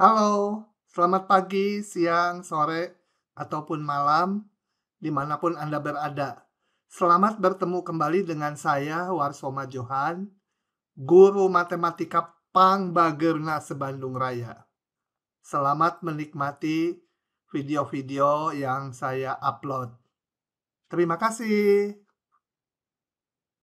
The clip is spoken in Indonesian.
Halo, selamat pagi, siang, sore, ataupun malam, dimanapun Anda berada. Selamat bertemu kembali dengan saya, Warsoma Johan, guru matematika Pangbagerna Sebandung Raya. Selamat menikmati video-video yang saya upload. Terima kasih.